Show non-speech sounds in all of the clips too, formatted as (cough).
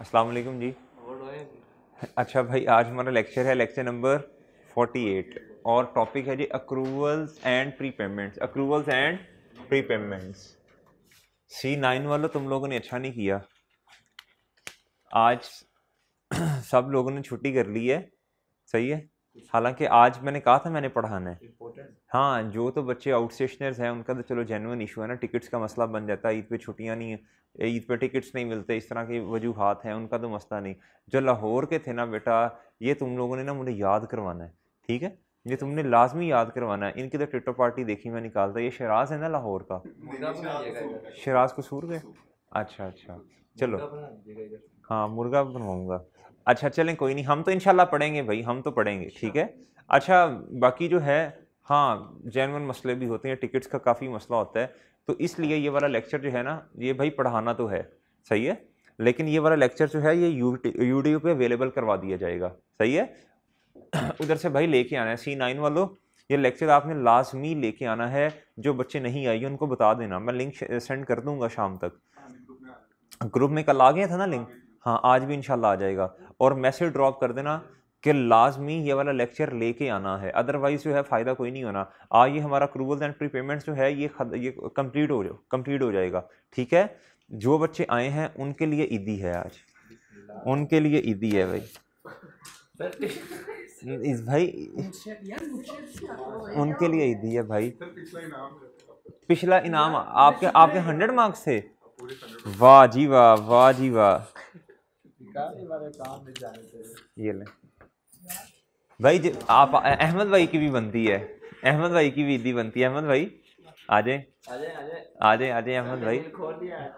अस्सलाम वालेकुम जी अच्छा भाई आज हमारा लेक्चर है लेक्चर नंबर 48 और टॉपिक है जी accruals and prepayments accruals and prepayments C nine वाला तुम लोगों ने अच्छा नहीं किया आज (clears throat) सब लोगों ने छुट्टी कर ली है सही है हालांकि आज मैंने कहा था मैंने पढ़ाना है हाँ जो तो बच्चे आउट स्टेशनर्स हैं उनका तो चलो जेनुअन इशू है ना टिकट्स का मसला बन जाता है ईद पे छुट्टियाँ नहीं है ईद पे टिकट्स नहीं मिलते इस तरह के वजूहत हैं उनका तो मसला नहीं जो लाहौर के थे ना बेटा ये तुम लोगों ने ना मुझे याद करवाना है ठीक है ये तुमने लाजमी याद करवाना है इनकी तो ट्विटर पार्टी देखी मैं निकालता ये शराज है ना लाहौर का शराज कसूर के अच्छा अच्छा चलो हाँ मुर्गा बनवाऊँगा अच्छा चलें कोई नहीं हम तो इनशाला पढ़ेंगे भाई हम तो पढ़ेंगे ठीक है अच्छा बाकी जो है हाँ जैनवन मसले भी होते हैं टिकट्स का काफ़ी मसला होता है तो इसलिए ये वाला लेक्चर जो है ना ये भाई पढ़ाना तो है सही है लेकिन ये वाला लेक्चर जो है ये यूट्यूब पे अवेलेबल करवा दिया जाएगा सही है (coughs) उधर से भाई लेके आना है सी नाइन वालों ये लेक्चर आपने लाजमी लेके आना है जो बच्चे नहीं आए उनको बता देना मैं लिंक सेंड कर दूँगा शाम तक हाँ, ग्रुप में कल आ गया था ना लिंक हाँ आज भी इनशाला आ जाएगा और मैसेज ड्रॉप कर देना कि लाजमी ये वाला लेक्चर लेके आना है अदरवाइज़ जो है फ़ायदा कोई नहीं होना आज ये हमारा क्रूवल एंड प्री पेमेंट्स जो है ये खद, ये कंप्लीट हो कंप्लीट हो जाएगा ठीक है जो बच्चे आए हैं उनके लिए ईदी है आज उनके लिए ईदी है भाई इस भाई उनके लिए ईदी है भाई पिछला इनाम आपके आपके हंड्रेड मार्क्स थे वाह जी वाह वाह जी वाह ये ले भाई आप अहमद भाई की भी बनती है अहमद भाई की भी ईदी बनती है अहमद भाई आ जाए आ जाए आ जाए अहमद भाई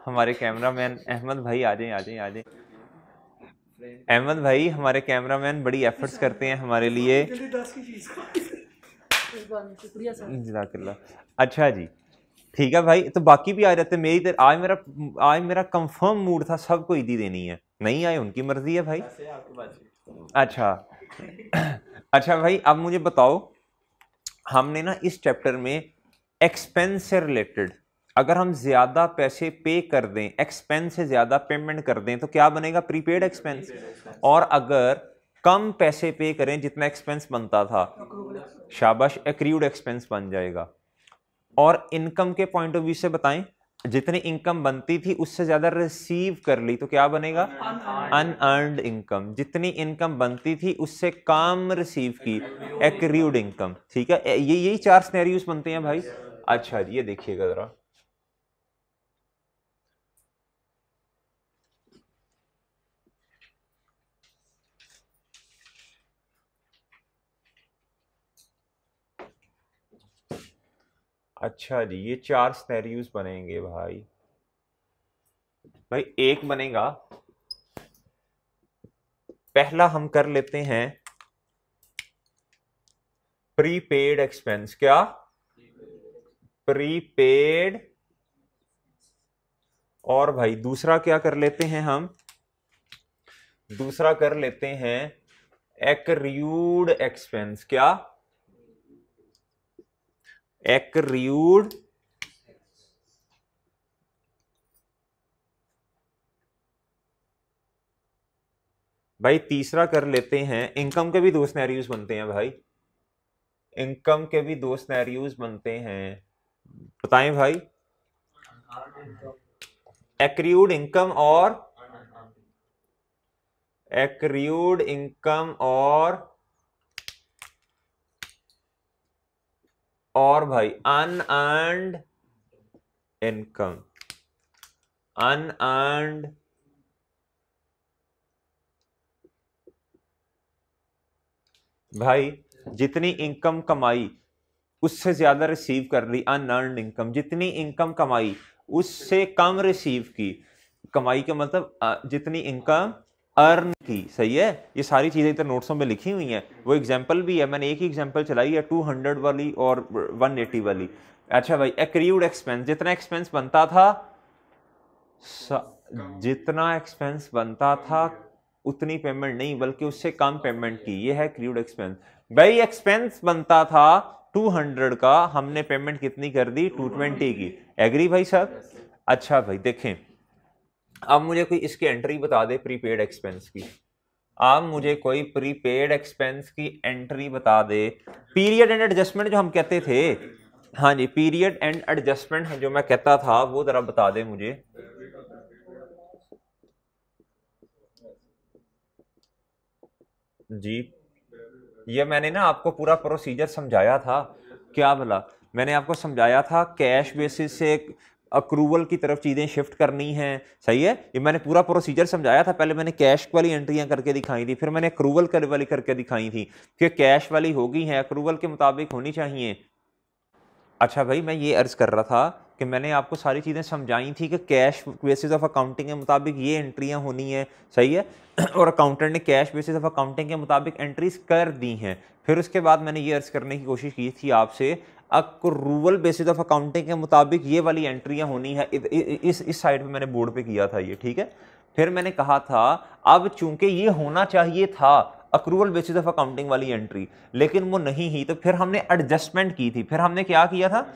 हमारे कैमरा मैन अहमद भाई आ जाए आ जाए आ जाए अहमद भाई हमारे कैमरा मैन बड़ी एफर्ट्स करते हैं हमारे लिए (laughs) अच्छा जी ठीक है भाई तो बाकी भी आ जाते मेरी तरह आज मेरा आज मेरा कंफर्म मूड था सबको ईदी देनी है नहीं आए उनकी मर्जी है भाई अच्छा अच्छा भाई अब मुझे बताओ हमने ना इस चैप्टर में एक्सपेंस से रिलेटेड अगर हम ज़्यादा पैसे पे कर दें एक्सपेंस से ज़्यादा पेमेंट कर दें तो क्या बनेगा प्रीपेड एक्सपेंस और अगर कम पैसे पे करें जितना एक्सपेंस बनता था शाबाश एक्रूड एक्सपेंस बन जाएगा और इनकम के पॉइंट ऑफ व्यू से बताएं जितनी इनकम बनती थी उससे ज्यादा रिसीव कर ली तो क्या बनेगा अनअर्नड इनकम जितनी इनकम बनती थी उससे काम रिसीव की एक्रूड इनकम ठीक है ये यही चार स्नैरियोज बनते हैं भाई अच्छा जी ये देखिएगा जरा अच्छा जी ये चार स्नैरियोज बनेंगे भाई भाई एक बनेगा पहला हम कर लेते हैं प्रीपेड एक्सपेंस क्या प्रीपेड और भाई दूसरा क्या कर लेते हैं हम दूसरा कर लेते हैं एक्रूड एक्सपेंस क्या accrued भाई तीसरा कर लेते हैं इनकम के भी दो स्नैरियोज बनते हैं भाई इनकम के भी दो स्नैरियोज बनते हैं बताएं भाई एक्रियूड इनकम और एक्रियूड इनकम और और भाई unearned income unearned भाई जितनी इनकम कमाई उससे ज्यादा रिसीव कर ली अन अर्ड इनकम जितनी इनकम कमाई उससे कम रिसीव की कमाई का मतलब जितनी इनकम अर्न की सही है ये सारी चीज़ें इधर नोट्सों में लिखी हुई हैं वो एग्जाम्पल भी है मैंने एक ही एग्जाम्पल चलाई है टू हंड्रेड वाली और वन एटी वाली अच्छा भाई एक्रीड एक्सपेंस जितना एक्सपेंस बनता था जितना एक्सपेंस बनता था उतनी पेमेंट नहीं बल्कि उससे कम पेमेंट की ये है क्रीड एक्सपेंस भाई एक्सपेंस बनता था 200 का हमने पेमेंट कितनी कर दी 220 की एग्री भाई साहब अच्छा भाई देखें अब मुझे कोई इसकी एंट्री बता दे प्रीपेड एक्सपेंस की आप मुझे कोई प्रीपेड एक्सपेंस की एंट्री बता दे पीरियड एंड एडजस्टमेंट जो हम कहते थे हाँ जी पीरियड एंड एडजस्टमेंट जो मैं कहता था वो ज़रा बता दे मुझे जी ये मैंने ना आपको पूरा प्रोसीजर समझाया था क्या भला मैंने आपको समझाया था कैश बेसिस से अक्रूवल की तरफ चीज़ें शिफ्ट करनी हैं सही है ये मैंने पूरा प्रोसीजर समझाया था पहले मैंने कैश वाली एंट्रियाँ करके दिखाई थी फिर मैंने अक्रूवल कर वाली करके दिखाई थी कि कैश वाली होगी हैं अक्रूवल के मुताबिक होनी चाहिए अच्छा भाई मैं ये अर्ज़ कर रहा था कि मैंने आपको सारी चीज़ें समझाई थी कि कैश बेसिस ऑफ अकाउंटिंग के मुताबिक ये एंट्रियाँ होनी है सही है (clears throat) और अकाउंटेंट ने कैश बेसिस ऑफ अकाउंटिंग के मुताबिक एंट्रीज कर दी हैं फिर उसके बाद मैंने ये अर्ज़ करने की कोशिश की थी आपसे अक्रूवल बेसिस ऑफ अकाउंटिंग के मुताबिक ये वाली एंट्रियाँ होनी है इस इस साइड पे मैंने बोर्ड पे किया था ये ठीक है फिर मैंने कहा था अब चूंकि ये होना चाहिए था अक्रूवल बेसिस ऑफ अकाउंटिंग वाली एंट्री लेकिन वो नहीं ही तो फिर हमने एडजस्टमेंट की थी फिर हमने क्या किया था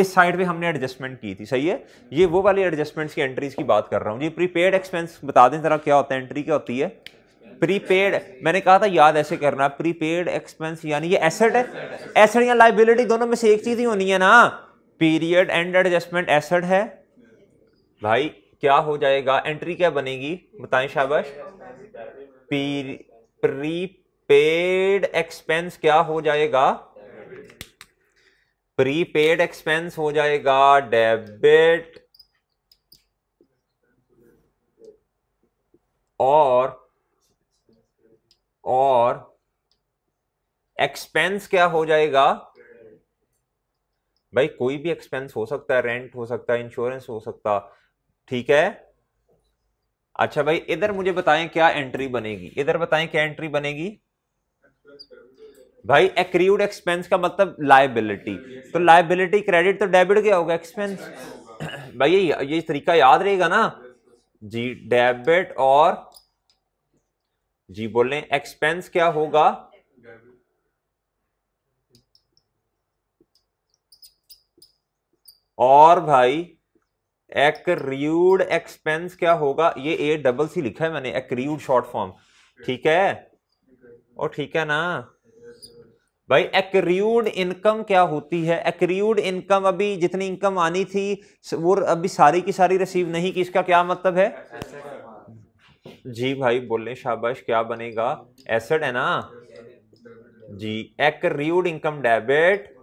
इस साइड पे हमने एडजस्टमेंट की थी सही है ये वो वाली एडजस्टमेंट्स की एंट्रीज की बात कर रहा हूँ जी प्रीपेड एक्सपेंस बता दें जरा क्या होता है एंट्री क्या होती है प्रीपेड मैंने कहा था याद ऐसे करना प्रीपेड एक्सपेंस यानी ये एसेट है एसेट या लाइबिलिटी दोनों में से एक चीज ही होनी है ना पीरियड एंड एडजस्टमेंट एसेट है भाई क्या हो जाएगा एंट्री क्या बनेगी बताएं शाबाश प्रीपेड एक्सपेंस क्या हो जाएगा प्रीपेड एक्सपेंस हो जाएगा डेबिट और और एक्सपेंस क्या हो जाएगा भाई कोई भी एक्सपेंस हो सकता है रेंट हो सकता है इंश्योरेंस हो सकता ठीक है अच्छा भाई इधर मुझे बताएं क्या एंट्री बनेगी इधर बताएं क्या एंट्री बनेगी भाई एक्रूड एक्सपेंस का मतलब लाइबिलिटी तो लाइबिलिटी क्रेडिट तो डेबिट क्या होगा एक्सपेंस (clears throat) भाई ये ये तरीका याद रहेगा ना जी डेबिट और जी बोल रहे हैं एक्सपेंस क्या होगा और भाई एक्रूड एक्सपेंस क्या होगा ये ए डबल सी लिखा है मैंने एक्रूड शॉर्ट फॉर्म ठीक है और ठीक है ना भाई एक्रूड इनकम क्या होती है एक्रूड इनकम अभी जितनी इनकम आनी थी वो अभी सारी की सारी रिसीव नहीं की इसका क्या मतलब है जी भाई बोले शाबाश क्या बनेगा एसेड है ना जी रियूड इनकम डेबिट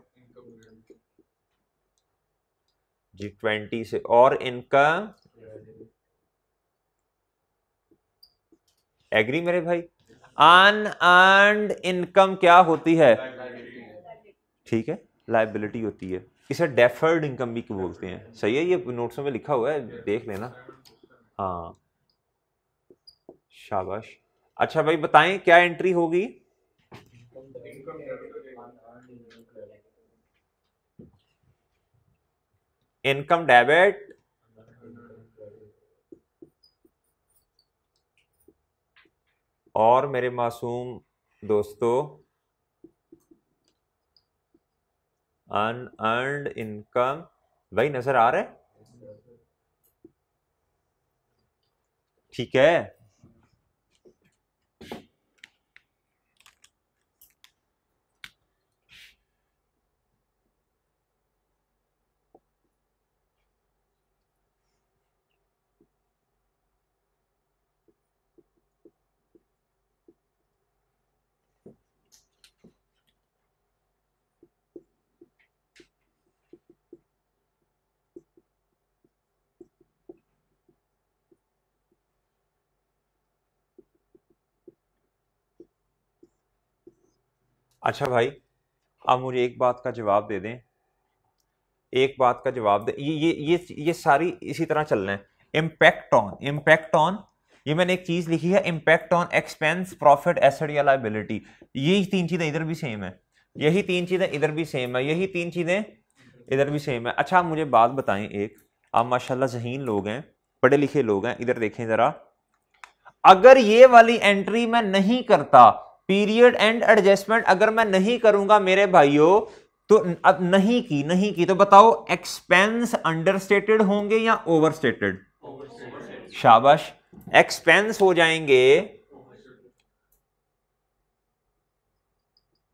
जी ट्वेंटी से और इनकम एग्री मेरे भाई अनअर्ड इनकम क्या होती है ठीक है लाइबिलिटी होती है इसे डेफर्ड इनकम भी बोलते हैं सही है ये नोट्स में लिखा हुआ है देख लेना हाँ शाबाश अच्छा भाई बताएं क्या एंट्री होगी इनकम डेबिट और मेरे मासूम दोस्तों अन अर्नड इनकम भाई नजर आ रहा है ठीक है अच्छा भाई आप मुझे एक बात का जवाब दे दें एक बात का जवाब दे ये ये ये ये सारी इसी तरह चल रहे हैं इम्पैक्ट ऑन इम्पैक्ट ऑन ये मैंने एक चीज़ लिखी है impact on expense profit asset या लाइबिलिटी यही तीन चीज़ें इधर भी सेम है यही तीन चीज़ें इधर भी सेम है यही तीन चीज़ें इधर भी सेम है अच्छा आप मुझे बात बताएं एक आप माशाल्लाह जहीन लोग हैं पढ़े लिखे लोग हैं इधर देखें ज़रा अगर ये वाली एंट्री मैं नहीं करता पीरियड एंड एडजस्टमेंट अगर मैं नहीं करूंगा मेरे भाइयों तो अब नहीं की नहीं की तो बताओ एक्सपेंस अंडरस्टेटेड होंगे या ओवरस्टेटेड शाबाश एक्सपेंस हो जाएंगे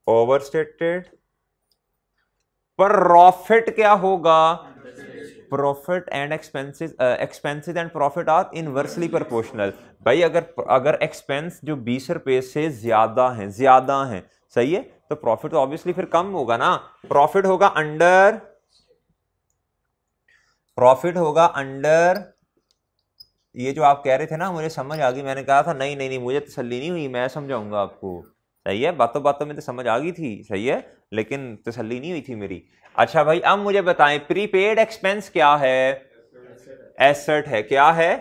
ओवरस्टेटेड पर प्रॉफिट क्या होगा profit and expenses expenses and profit are inversely proportional भाई अगर अगर एक्सपेंस जो बीस रुपये से ज़्यादा हैं ज़्यादा हैं सही है तो प्रॉफिट तो ऑब्वियसली फिर कम होगा ना प्रॉफिट होगा अंडर प्रॉफिट होगा अंडर ये जो आप कह रहे थे ना मुझे समझ आ गई मैंने कहा था नहीं नहीं नहीं मुझे तसली नहीं हुई मैं समझाऊंगा आपको सही है बातों बातों में तो समझ आ गई थी सही है लेकिन तसली नहीं हुई थी मेरी अच्छा भाई अब मुझे बताएं प्रीपेड एक्सपेंस क्या है एसेट है क्या है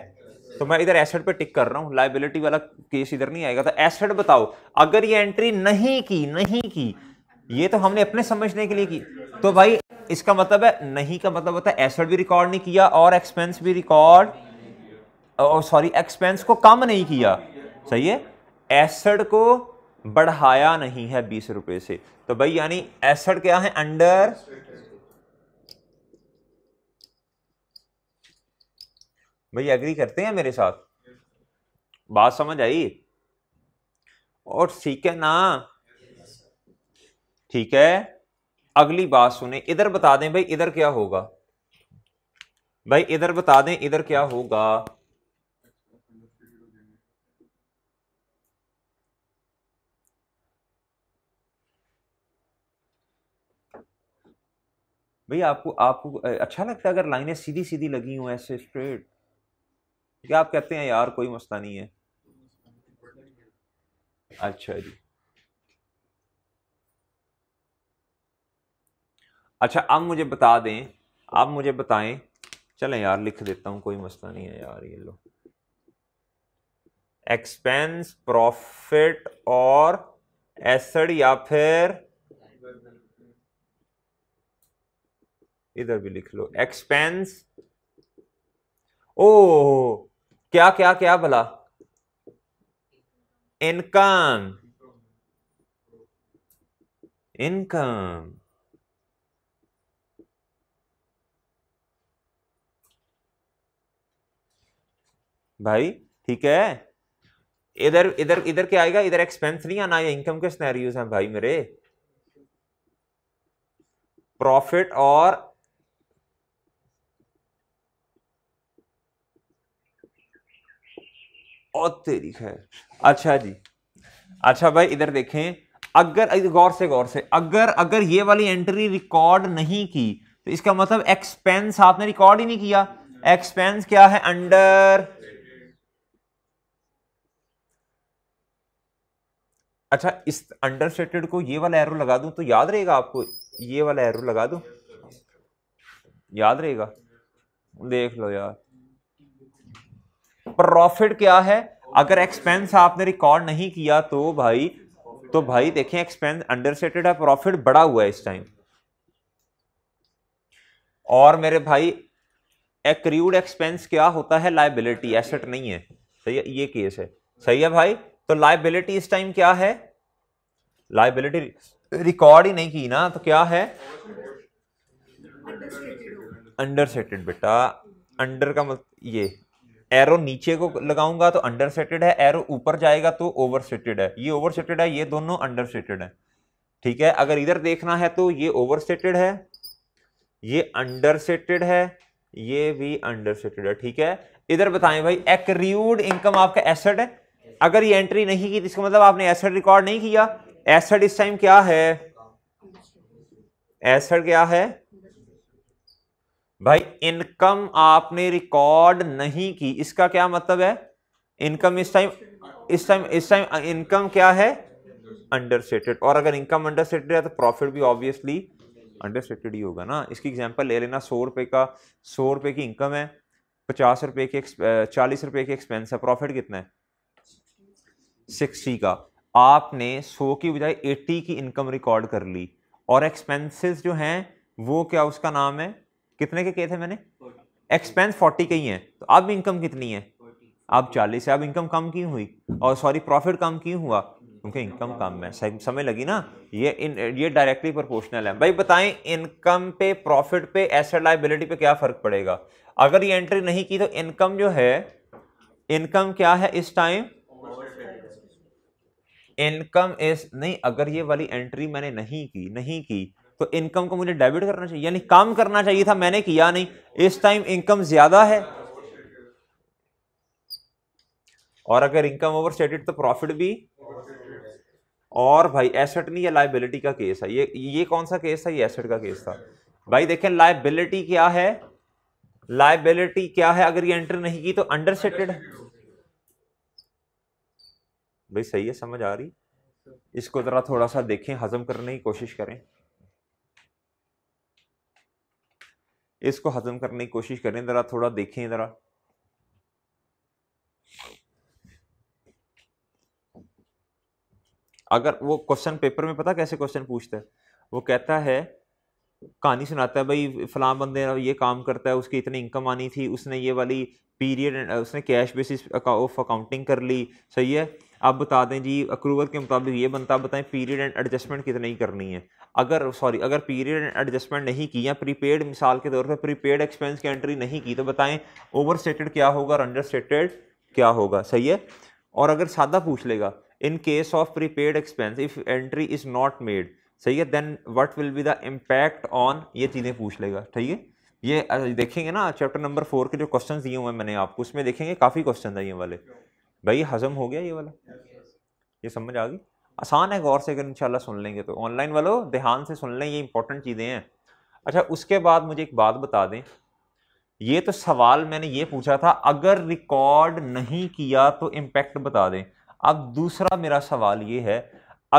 तो मैं इधर एसेट पे टिक कर रहा हूँ लाइबिलिटी वाला केस इधर नहीं आएगा तो एसेट बताओ अगर ये एंट्री नहीं की नहीं की ये तो हमने अपने समझने के लिए की तो भाई इसका मतलब है नहीं का मतलब होता है एसेट भी रिकॉर्ड नहीं किया और एक्सपेंस भी रिकॉर्ड सॉरी एक्सपेंस को कम नहीं किया सही है एसेट को बढ़ाया नहीं है बीस रुपए से तो भाई यानी एसड क्या है अंडर भाई एग्री करते हैं मेरे साथ बात समझ आई और ठीक है ना ठीक है अगली बात सुने इधर बता दें भाई इधर क्या होगा भाई इधर बता दें इधर क्या होगा भैया आपको आपको अच्छा लगता है अगर लाइनें सीधी सीधी लगी हों ऐसे स्ट्रेट क्या आप कहते हैं यार कोई मसला नहीं है अच्छा जी अच्छा आप मुझे बता दें आप मुझे बताएं चलें यार लिख देता हूँ कोई मसला नहीं है यार ये लो एक्सपेंस प्रॉफिट और एसड या फिर इधर भी लिख लो एक्सपेंस ओ क्या क्या क्या भला इनकम इनकम भाई ठीक है इधर इधर इधर क्या आएगा इधर एक्सपेंस नहीं आना ये इनकम के स्नैरियोज हैं भाई मेरे प्रॉफिट और और तेरी खैर अच्छा जी अच्छा भाई इधर देखें अगर गौर से गौर से अगर अगर ये वाली एंट्री रिकॉर्ड नहीं की तो इसका मतलब एक्सपेंस आपने रिकॉर्ड ही नहीं किया एक्सपेंस क्या है अंडर अच्छा इस अंडर स्टेटेड को ये वाला एरो लगा दूं तो याद रहेगा आपको ये वाला एरो लगा दूं याद रहेगा देख लो यार प्रॉफिट क्या है अगर एक्सपेंस आपने रिकॉर्ड नहीं किया तो भाई तो भाई देखें एक्सपेंस अंडरस्टेटेड है प्रॉफिट बड़ा हुआ है इस टाइम और मेरे भाई एक्रूड एक्सपेंस क्या होता है लाइबिलिटी एसेट नहीं है सही है ये केस है सही है भाई तो लाइबिलिटी इस टाइम क्या है लाइबिलिटी रिकॉर्ड ही नहीं की ना तो क्या है सेटेड बेटा अंडर का मतलब ये एरो नीचे को लगाऊंगा तो अंडरसेटेड है एरो ऊपर जाएगा तो ओवरस्टेटेड है ये ओवरस्टेटेड है ये दोनों अंडरस्टेटेड है ठीक है अगर इधर देखना है तो ये ओवरस्टेटेड है ये अंडरस्टेटेड है ये भी अंडरस्टेटेड है ठीक है इधर बताएं भाई एक्रूड इनकम आपका एसेट है अगर ये एंट्री नहीं की इसका मतलब आपने एसेट रिकॉर्ड नहीं किया एसेट इस टाइम क्या है एसेट क्या है भाई इनकम आपने रिकॉर्ड नहीं की इसका क्या मतलब है इनकम इस टाइम इस टाइम इस टाइम इनकम क्या है अंडरस्टेटेड और अगर इनकम अंडरस्टेटेड है तो प्रॉफिट भी ऑब्वियसली अंडरस्टेटेड ही होगा ना इसकी एग्जांपल ले लेना सौ रुपये का सौ रुपये की इनकम है पचास रुपये की चालीस रुपये की एक्सपेंस है प्रॉफिट कितना है सिक्सटी का आपने सौ की बजाय एट्टी की इनकम रिकॉर्ड कर ली और एक्सपेंसिस जो हैं वो क्या उसका नाम है कितने के किए थे मैंने एक्सपेंस फोर्टी के ही हैं तो अब इनकम कितनी है अब चालीस है अब इनकम कम क्यों हुई और सॉरी प्रॉफिट कम क्यों हुआ क्योंकि इनकम कम है समय लगी ना ये इन ये डायरेक्टली प्रोपोर्शनल है भाई बताएं इनकम पे प्रॉफिट पे एसेट लाइबिलिटी पे क्या फर्क पड़ेगा अगर ये एंट्री नहीं की तो इनकम जो है इनकम क्या है इस टाइम इनकम इस नहीं अगर ये वाली एंट्री मैंने नहीं की नहीं की तो इनकम को मुझे डेबिट करना चाहिए यानी काम करना चाहिए था मैंने किया नहीं इस टाइम इनकम ज्यादा है और अगर इनकम ओवर स्टेटेड तो प्रॉफिट भी और भाई एसेट नहीं ये लाइबिलिटी का केस है ये ये कौन सा केस था ये एसेट का केस था भाई देखें लाइबिलिटी क्या है लाइबिलिटी क्या है अगर ये एंटर नहीं की तो अंडर स्टेटेड भाई सही है समझ आ रही इसको जरा थोड़ा सा देखें हजम करने की कोशिश करें इसको हजम करने की कोशिश करें ज़रा थोड़ा देखें ज़रा अगर वो क्वेश्चन पेपर में पता कैसे क्वेश्चन पूछता है वो कहता है कहानी सुनाता है भाई फलां बंदे ये काम करता है उसकी इतनी इनकम आनी थी उसने ये वाली पीरियड उसने कैश बेसिस ऑफ अकाउंटिंग कर ली सही है आप बता दें जी अक्रूवल के मुताबिक ये बनता बताएं पीरियड एंड एडजस्टमेंट कितनी करनी है अगर सॉरी अगर पीरियड एंड एडजस्टमेंट नहीं की या प्रीपेड मिसाल के तौर पर प्रीपेड एक्सपेंस की एंट्री नहीं की तो बताएं ओवर स्टेटेड क्या होगा और अंडर स्टेटेड क्या होगा सही है और अगर सादा पूछ लेगा in case of prepaid expense if entry is not made सही है then what will be the impact on ये चीज़ें पूछ लेगा ठीक है ये देखेंगे ना चैप्टर नंबर फोर के जो क्वेश्चन दिए हुए मैंने आपको उसमें देखेंगे काफ़ी क्वेश्चन है ये वाले भाई हजम हो गया ये वाला ये समझ आ गई आसान है गौर से अगर इंशाल्लाह सुन लेंगे तो ऑनलाइन वालों ध्यान से सुन लें ये इंपॉर्टेंट चीज़ें हैं अच्छा उसके बाद मुझे एक बात बता दें ये तो सवाल मैंने ये पूछा था अगर रिकॉर्ड नहीं किया तो इम्पैक्ट बता दें अब दूसरा मेरा सवाल ये है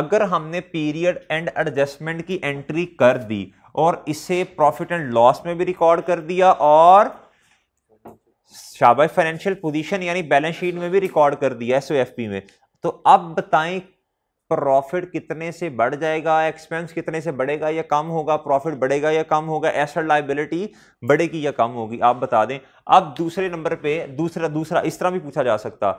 अगर हमने पीरियड एंड एडजस्टमेंट की एंट्री कर दी और इसे प्रॉफिट एंड लॉस में भी रिकॉर्ड कर दिया और शाबाश फाइनेंशियल पोजीशन यानी बैलेंस शीट में भी रिकॉर्ड कर दिया एस में तो अब बताएं प्रॉफिट कितने से बढ़ जाएगा एक्सपेंस कितने से बढ़ेगा या कम होगा प्रॉफिट बढ़ेगा या कम होगा एसड लाइबिलिटी बढ़ेगी या कम होगी आप बता दें अब दूसरे नंबर पे दूसरा दूसरा इस तरह भी पूछा जा सकता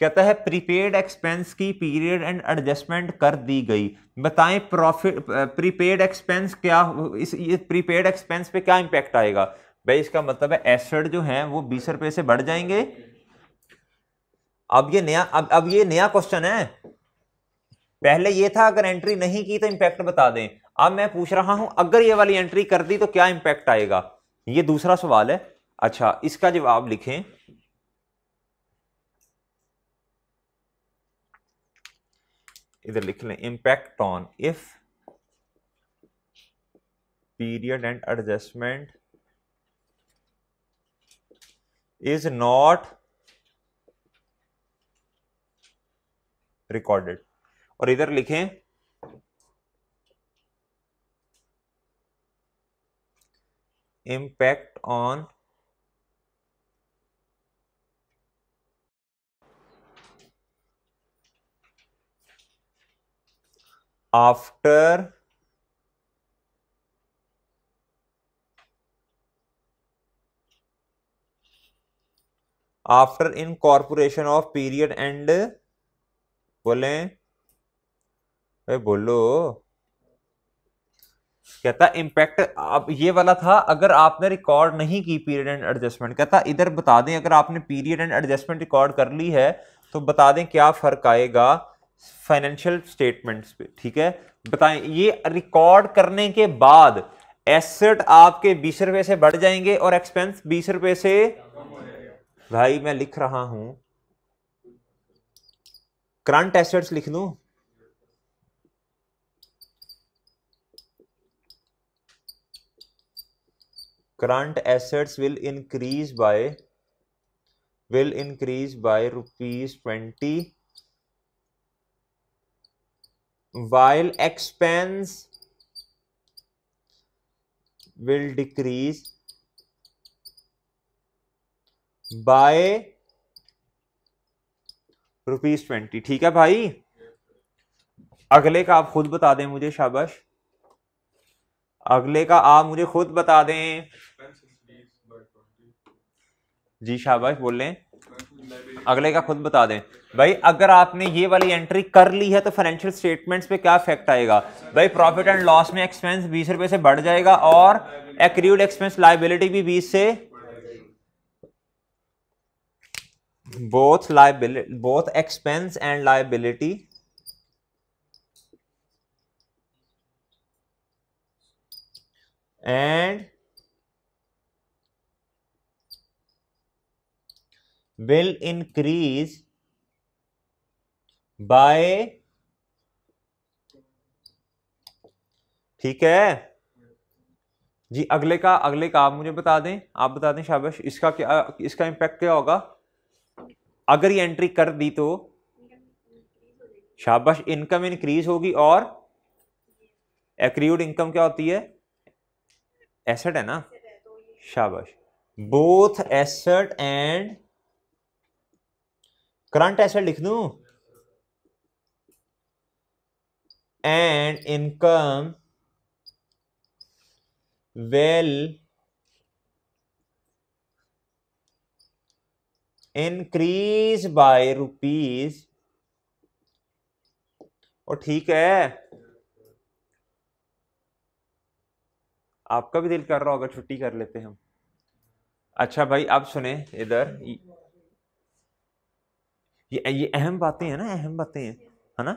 कहता है प्रीपेड एक्सपेंस की पीरियड एंड एडजस्टमेंट कर दी गई बताएं प्रॉफिट प्रीपेड एक्सपेंस क्या इस प्रीपेड एक्सपेंस पे क्या इम्पैक्ट आएगा भाई इसका मतलब है एसेट जो है वो बीस रुपए से बढ़ जाएंगे अब ये नया अब अब ये नया क्वेश्चन है पहले ये था अगर एंट्री नहीं की तो इंपैक्ट बता दें अब मैं पूछ रहा हूं अगर ये वाली एंट्री कर दी तो क्या इंपैक्ट आएगा ये दूसरा सवाल है अच्छा इसका जवाब लिखें इधर लिख लें impact on if period end adjustment is not recorded और इधर लिखें impact on after after corporation of period end बोले बोलो कहता इम्पैक्ट अब ये वाला था अगर आपने रिकॉर्ड नहीं की पीरियड एंड एडजस्टमेंट कहता इधर बता दें अगर आपने पीरियड एंड एडजस्टमेंट रिकॉर्ड कर ली है तो बता दें क्या फर्क आएगा फाइनेंशियल स्टेटमेंट्स पे ठीक है बताएं ये रिकॉर्ड करने के बाद एसेट आपके बीस रुपए से बढ़ जाएंगे और एक्सपेंस बीस रुपए से भाई मैं लिख रहा हूं करंट एसेट्स लिख लू current assets will increase by will increase by rupees twenty while expense will decrease by rupees twenty ठीक है भाई अगले का आप खुद बता दें मुझे शाबाश अगले का आप मुझे खुद बता दें जी शाबाश बोल लें अगले का खुद बता दें भाई अगर आपने ये वाली एंट्री कर ली है तो फाइनेंशियल स्टेटमेंट्स पे क्या इफेक्ट आएगा भाई प्रॉफिट एंड लॉस में एक्सपेंस बीस रुपए से बढ़ जाएगा और एक्रूड एक्सपेंस लाइबिलिटी भी बीस से both liability both expense and liability and will increase by ठीक है जी अगले का अगले का आप मुझे बता दें आप बता दें शाबाश इसका क्या इसका इम्पैक्ट क्या होगा अगर ये एंट्री कर दी तो शाबाश इनकम इंक्रीज होगी और एक्रूड इनकम क्या होती है एसेट है ना शाबाश both asset and current asset लिख दू and income will increase by rupees और ठीक है आपका भी दिल कर रहा होगा छुट्टी कर लेते हैं हम अच्छा भाई आप सुने इधर ये ये अहम बातें हैं ना अहम बातें हैं है ना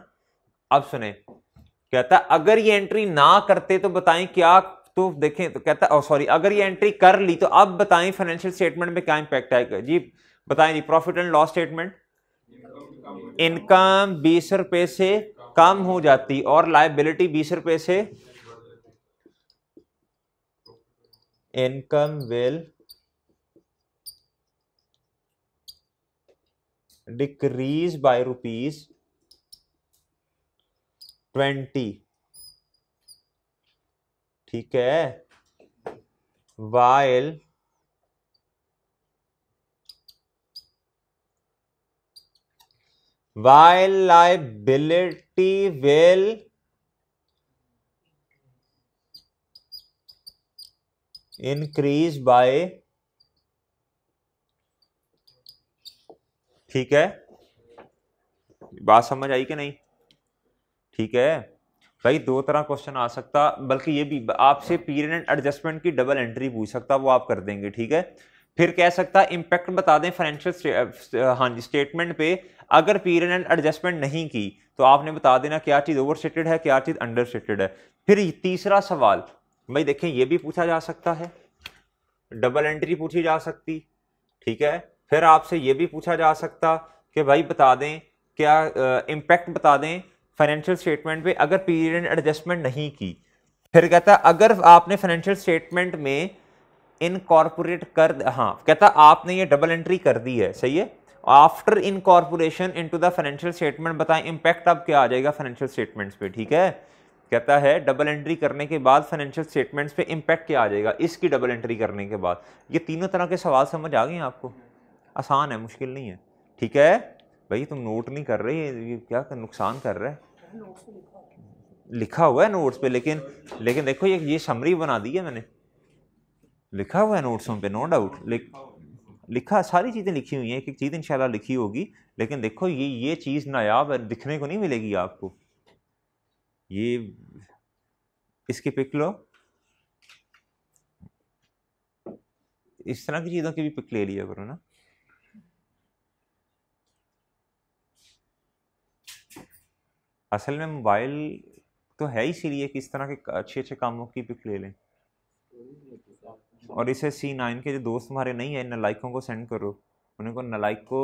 आप सुने कहता अगर ये एंट्री ना करते तो बताएं क्या तो देखें तो कहता सॉरी oh, अगर ये एंट्री कर ली तो अब बताएं फाइनेंशियल स्टेटमेंट में क्या इंपैक्ट आएगा जी बताएं जी profit and loss statement income बीस रुपए से कम हो जाती और लाइबिलिटी बीस रुपए से income will decrease by rupees twenty ठीक है while while liability will increase by ठीक है बात समझ आई कि नहीं ठीक है भाई दो तरह क्वेश्चन आ सकता बल्कि ये भी आपसे पीरियड एंड एडजस्टमेंट की डबल एंट्री पूछ सकता वो आप कर देंगे ठीक है फिर कह सकता इंपैक्ट बता दें फाइनेंशियल हाँ जी स्टेटमेंट पे अगर पीरियड एंड एडजस्टमेंट नहीं की तो आपने बता देना क्या चीज़ ओवर है क्या चीज़ अंडर है फिर तीसरा सवाल भाई देखें ये भी पूछा जा सकता है डबल एंट्री पूछी जा सकती ठीक है फिर आपसे ये भी पूछा जा सकता कि भाई बता दें क्या इम्पैक्ट बता दें फाइनेंशियल स्टेटमेंट पे अगर पीरियड एंड एडजस्टमेंट नहीं की फिर कहता अगर आपने फाइनेंशियल स्टेटमेंट में इनकॉर्पोरेट कर हाँ कहता आपने ये डबल एंट्री कर दी है सही है after incorporation into the financial statement बताएं इम्पैक्ट अब क्या आ जाएगा फाइनेंशियल स्टेटमेंट्स पे ठीक है कहता है डबल एंट्री करने के बाद फाइनेंशियल स्टेटमेंट्स पे इम्पैक्ट क्या आ जाएगा इसकी डबल एंट्री करने के बाद ये तीनों तरह के सवाल समझ आ गए आपको आसान है मुश्किल नहीं है ठीक है भाई तुम नोट नहीं कर रहे ये क्या कर, नुकसान कर रहे है लिखा हुआ है नोट्स पे लेकिन लेकिन देखो ये ये समरी बना दी है मैंने लिखा हुआ है नोट्सों पे नो डाउट लेकिन लिखा सारी चीज़ें लिखी हुई हैं एक एक चीज़ इन लिखी होगी लेकिन देखो ये ये चीज़ नायाब है दिखने को नहीं मिलेगी आपको ये इसके पिक लो इस तरह की चीज़ों की भी पिक ले लिया करो ना असल में मोबाइल तो है इसीलिए कि इस तरह के अच्छे अच्छे कामों की पिक ले लें और इसे सी नाइन के जो दोस्त तुम्हारे नहीं है नलाइकों को सेंड करो उनको नलाइक को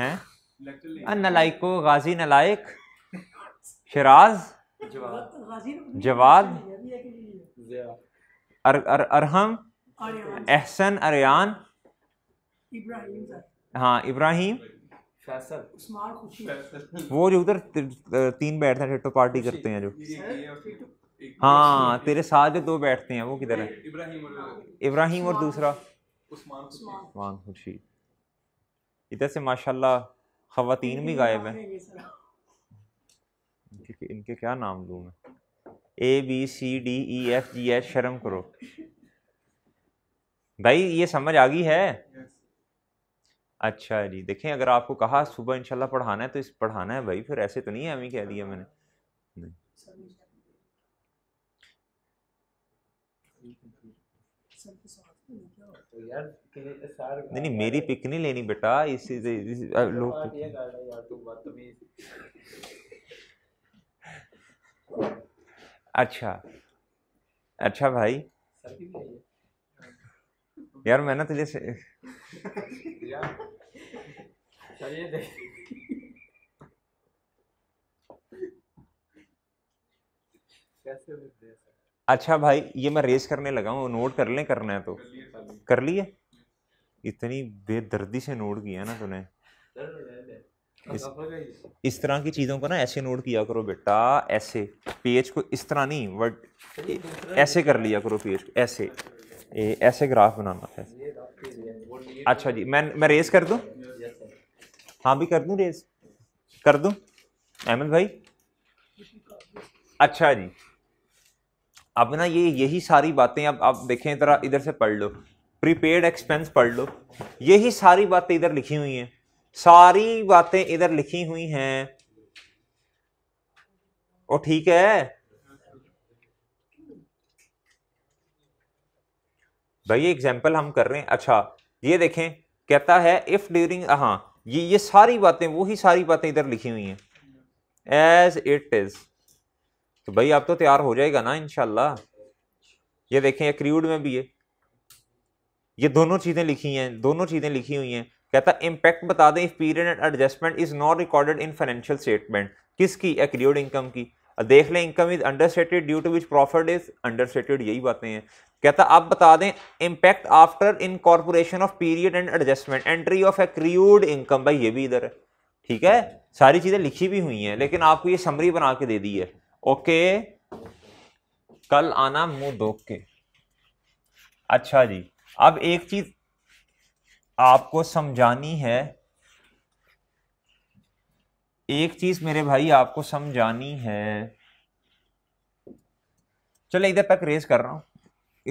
हैं नलाइक को गाजी नलाइक शराज जवाब अर, अर, अरहम एहसन अरयान हाँ इब्राहिम वो जो उधर तीन बैठते हैं पार्टी करते हैं जो हाँ तेरे साथ जो दो बैठते हैं वो किधर है इब्राहिम और दूसरा उस्मान खुर्शीद इधर से माशाल्लाह खवतिन भी गायब है इनके, इनके क्या नाम लूँ मैं A B C D E F G H शर्म करो भाई ये समझ आ गई है अच्छा जी देखें अगर आपको कहा सुबह इंशाल्लाह पढ़ाना है तो इस पढ़ाना है भाई फिर ऐसे तो नहीं है अभी कह दिया मैंने नहीं नहीं मेरी पिक नहीं लेनी बेटा इसी से लोग तो- अच्छा अच्छा भाई यार मैं ना तुझे से... कैसे अच्छा भाई ये मैं रेस करने लगा हूँ नोट कर लें करना है तो कर लिए इतनी बेदर्दी से नोट किया ना तूने इस, इस तरह की चीज़ों को ना ऐसे नोट किया करो बेटा ऐसे पेज को इस तरह नहीं वर्ड ऐसे कर लिया करो पेज को ऐसे ए, ऐसे ग्राफ बनाना है अच्छा जी मैं मैं रेस कर दूँ हाँ भी कर दूँ रेस कर दूँ अहमद भाई अच्छा जी अब ना ये यही सारी बातें अब आप देखें जरा इधर से पढ़ लो प्रीपेड एक्सपेंस पढ़ लो यही सारी बातें इधर लिखी हुई हैं सारी बातें इधर लिखी हुई हैं और ठीक है भाई ये एग्जाम्पल हम कर रहे हैं अच्छा ये देखें कहता है इफ ड्यूरिंग हाँ ये ये सारी बातें वो ही सारी बातें इधर लिखी हुई हैं एज इट इज तो भाई आप तो तैयार हो जाएगा ना इनशाला ये देखें ये क्रीड में भी है ये दोनों चीज़ें लिखी हैं दोनों चीज़ें लिखी हुई हैं कहता इम्पैक्ट बता दें if period end adjustment is not recorded in financial statement किसकी एक्रियोड इनकम की देख लें income is understated due to which profit is understated यही बातें हैं कहता आप बता दें impact after incorporation of period end adjustment entry of accrued income भाई ये भी इधर है ठीक है सारी चीज़ें लिखी भी हुई हैं लेकिन आपको ये समरी बना के दे दी है ओके कल आना मुंह दो के अच्छा जी अब एक चीज आपको समझानी है एक चीज मेरे भाई आपको समझानी है चलो इधर तक रेस कर रहा हूं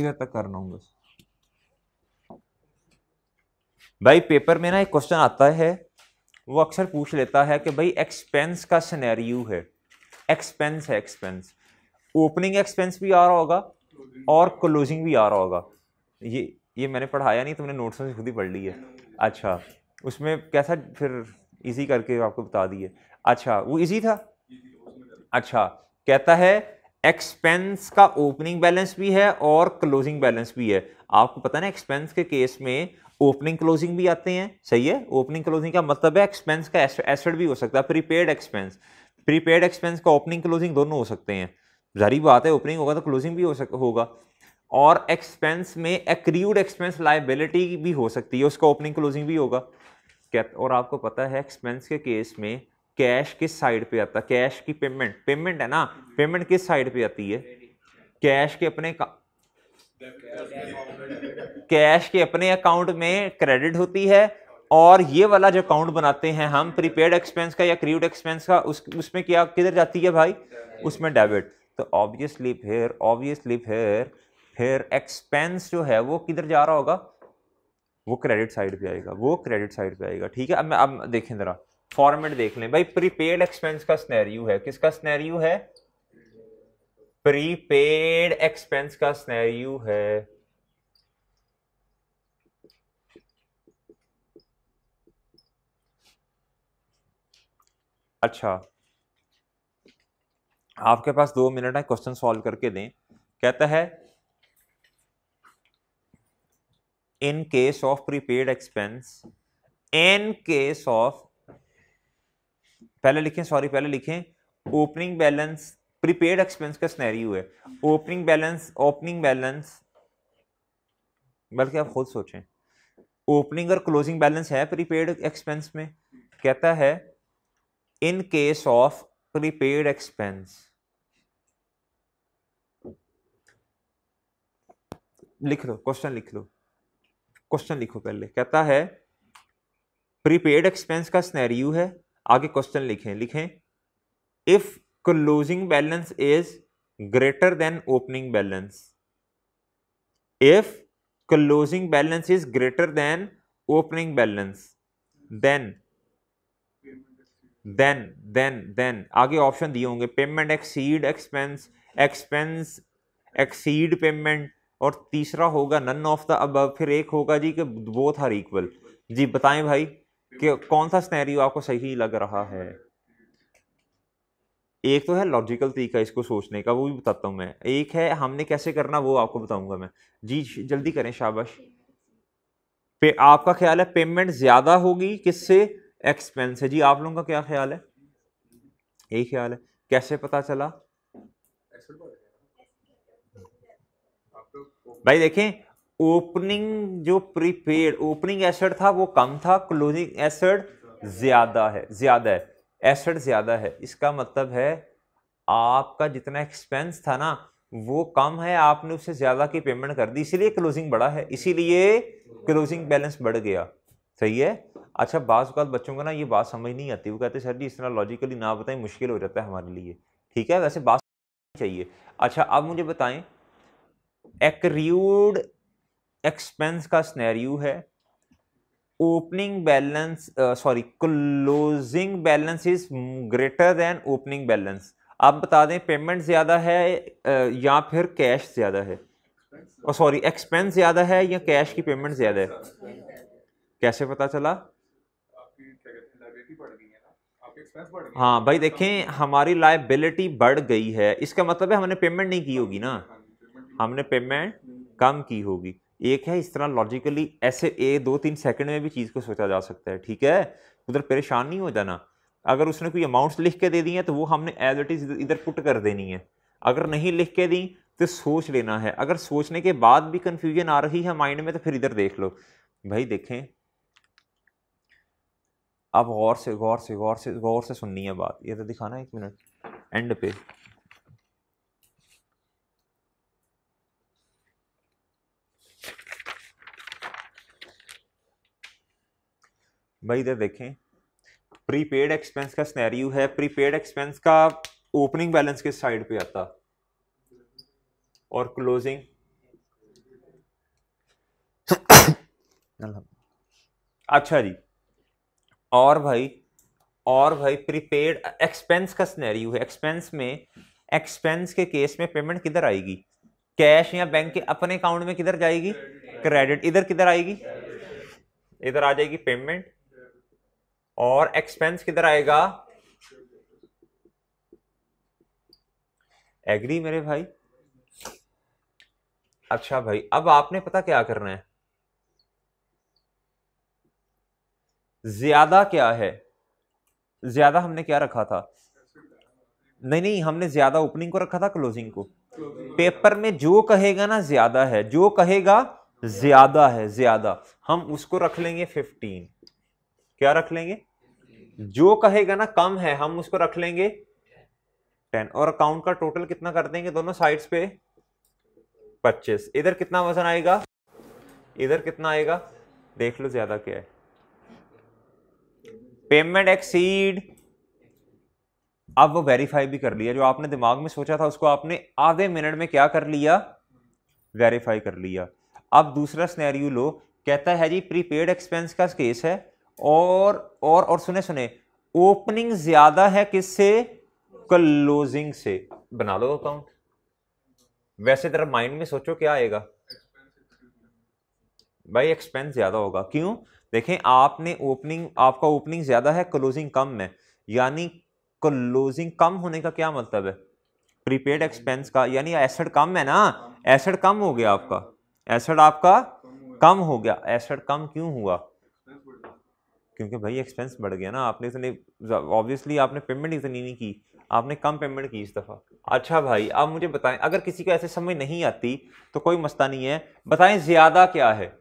इधर तक कर रहा हूं बस भाई पेपर में ना एक क्वेश्चन आता है वो अक्सर पूछ लेता है कि भाई एक्सपेंस का सिनेरियो है एक्सपेंस है एक्सपेंस ओपनिंग एक्सपेंस भी आ रहा होगा और क्लोजिंग भी आ रहा होगा ये ये मैंने पढ़ाया नहीं तुमने नोट्स में खुद ही पढ़ ली है अच्छा उसमें कैसा फिर इजी करके आपको बता दिए अच्छा वो इजी था अच्छा कहता है एक्सपेंस का ओपनिंग बैलेंस भी है और क्लोजिंग बैलेंस भी है आपको पता ना एक्सपेंस के केस में ओपनिंग क्लोजिंग भी आते हैं सही है ओपनिंग क्लोजिंग का मतलब है एक्सपेंस का एसेट भी हो सकता है प्रीपेड एक्सपेंस प्रीपेड एक्सपेंस का ओपनिंग क्लोजिंग दोनों हो सकते हैं जारी बात है ओपनिंग होगा तो क्लोजिंग भी हो सक होगा और एक्सपेंस में एक्रीड एक्सपेंस लाइबिलिटी भी हो सकती है उसका ओपनिंग क्लोजिंग भी होगा और आपको पता है एक्सपेंस के केस में कैश किस साइड पे आता है कैश की पेमेंट पेमेंट है ना पेमेंट किस साइड पे आती है कैश के अपने कैश के अपने अकाउंट में क्रेडिट होती है और ये वाला जो अकाउंट बनाते हैं हम प्रीपेड एक्सपेंस का या क्रूड एक्सपेंस का उस उसमें क्या किधर जाती है भाई उसमें डेबिट तो ऑब्वियसली फिर ऑब्वियसली फिर फिर एक्सपेंस जो है वो किधर जा रहा होगा वो क्रेडिट साइड पे आएगा वो क्रेडिट साइड पे आएगा ठीक है अब मैं अब देखें जरा फॉर्मेट देख लें भाई प्रीपेड एक्सपेंस का स्नैरियो है किसका स्नैरियो है प्रीपेड एक्सपेंस का स्नैरियो है अच्छा आपके पास दो मिनट है क्वेश्चन सॉल्व करके दें कहता है in case of prepaid expense in case of पहले लिखें सॉरी पहले लिखें ओपनिंग बैलेंस प्रीपेड एक्सपेंस का हुआ है ओपनिंग बैलेंस ओपनिंग बैलेंस बल्कि आप खुद सोचें ओपनिंग और क्लोजिंग बैलेंस है प्रीपेड एक्सपेंस में कहता है in case of prepaid expense लिख लो क्वेश्चन लिख लो क्वेश्चन लिखो पहले कहता है प्रीपेड एक्सपेंस का स्नैरियो है आगे क्वेश्चन लिखें लिखें if closing balance is greater than opening balance if closing balance is greater than opening balance then then then then आगे ऑप्शन दिए होंगे payment exceed expense expense exceed payment और तीसरा होगा नन ऑफ द अब फिर एक होगा जी कि बोथ आर इक्वल जी बताएं भाई कि कौन सा स्नैरियो आपको सही लग रहा है एक तो है लॉजिकल तरीका इसको सोचने का वो भी बताता हूँ मैं एक है हमने कैसे करना वो आपको बताऊंगा मैं जी जल्दी करें शाबाश पे आपका ख्याल है पेमेंट ज़्यादा होगी किससे एक्सपेंस है जी आप लोगों का क्या ख्याल है यही ख्याल है कैसे पता चला भाई देखें ओपनिंग जो प्रीपेड ओपनिंग एसेट था वो कम था क्लोजिंग एसेट ज्यादा है ज्यादा है एसेट ज्यादा है इसका मतलब है आपका जितना एक्सपेंस था ना वो कम है आपने उससे ज्यादा की पेमेंट कर दी इसीलिए क्लोजिंग बढ़ा है इसीलिए क्लोजिंग बैलेंस बढ़ गया सही है अच्छा बाज़ अवत बच्चों को ना ये बात समझ नहीं आती वो कहते सर जी इस तरह लॉजिकली ना बताएं मुश्किल हो जाता है हमारे लिए ठीक है वैसे बात चाहिए अच्छा अब मुझे बताएं एक्रूड एक्सपेंस का स्नैरियो है opening balance sorry closing balance is greater than opening balance आप बता दें पेमेंट ज़्यादा है uh, या फिर कैश ज़्यादा है सॉरी एक्सपेंस ज़्यादा है या कैश की पेमेंट ज़्यादा है कैसे पता चला हाँ भाई देखें हाँ हमारी लाइबिलिटी बढ़ गई है इसका मतलब है हमने पेमेंट नहीं की हाँ होगी ना हाँ हमने पेमेंट कम की होगी एक है इस तरह लॉजिकली ऐसे ए दो तीन सेकंड में भी चीज़ को सोचा जा सकता है ठीक है उधर परेशान नहीं हो जाना अगर उसने कोई अमाउंट्स लिख के दे दी हैं तो वो हमने एज इट इज़ इधर पुट कर देनी है अगर नहीं लिख के दी तो सोच लेना है अगर सोचने के बाद भी कन्फ्यूजन आ रही है माइंड में तो फिर इधर देख लो भाई देखें अब गौर से गौर से गौर से गौर से सुननी है बात ये तो दिखाना एक मिनट एंड पे भाई इधर देखें प्रीपेड एक्सपेंस का स्नैरियो है प्रीपेड एक्सपेंस का ओपनिंग बैलेंस किस साइड पे आता और क्लोजिंग (coughs) अच्छा जी और भाई और भाई प्रीपेड एक्सपेंस का स्नैरियो है एक्सपेंस में एक्सपेंस के केस में पेमेंट किधर आएगी कैश या बैंक के अपने अकाउंट में किधर जाएगी क्रेडिट इधर किधर आएगी इधर आ जाएगी पेमेंट और एक्सपेंस किधर आएगा एग्री मेरे भाई अच्छा भाई अब आपने पता क्या करना है ज्यादा क्या है ज्यादा हमने क्या रखा था नहीं नहीं हमने ज्यादा ओपनिंग को रखा था क्लोजिंग को पेपर में जो कहेगा ना ज्यादा है जो कहेगा ज्यादा है ज्यादा हम उसको रख लेंगे फिफ्टीन क्या रख लेंगे जो कहेगा ना कम है हम उसको रख लेंगे टेन और अकाउंट का टोटल कितना कर देंगे दोनों साइड्स पे पच्चीस इधर कितना वजन आएगा इधर कितना आएगा देख लो ज्यादा क्या है पेमेंट एक्सीड अब वो वेरीफाई भी कर लिया जो आपने दिमाग में सोचा था उसको आपने आधे मिनट में क्या कर लिया वेरीफाई कर लिया अब दूसरा स्नैरियो लो कहता है जी प्रीपेड एक्सपेंस का केस है और और और सुने सुने ओपनिंग ज्यादा है किससे क्लोजिंग से बना लो अकाउंट वैसे तरह माइंड में सोचो क्या आएगा भाई एक्सपेंस ज्यादा होगा क्यों देखें आपने ओपनिंग आपका ओपनिंग ज़्यादा है क्लोजिंग कम है यानी क्लोजिंग कम होने का क्या मतलब है प्रीपेड एक्सपेंस का यानी एसड कम है ना एसड कम हो गया आपका एसड आपका कम हो गया एसड कम क्यों हुआ क्योंकि भाई एक्सपेंस बढ़ गया ना आपने इतने ऑब्वियसली आपने पेमेंट इतनी नहीं की आपने कम पेमेंट की इस दफ़ा अच्छा भाई आप मुझे बताएं अगर किसी को ऐसे समझ नहीं आती तो कोई मसला नहीं है बताएं ज़्यादा क्या है